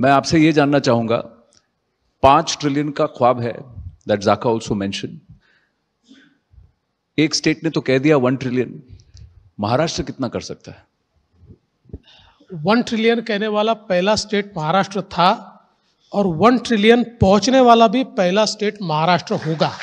मैं आपसे ये जानना चाहूंगा पांच ट्रिलियन का ख्वाब है दैट जाका ऑल्सो मैंशन एक स्टेट ने तो कह दिया वन ट्रिलियन महाराष्ट्र कितना कर सकता है वन ट्रिलियन कहने वाला पहला स्टेट महाराष्ट्र था और वन ट्रिलियन पहुंचने वाला भी पहला स्टेट महाराष्ट्र होगा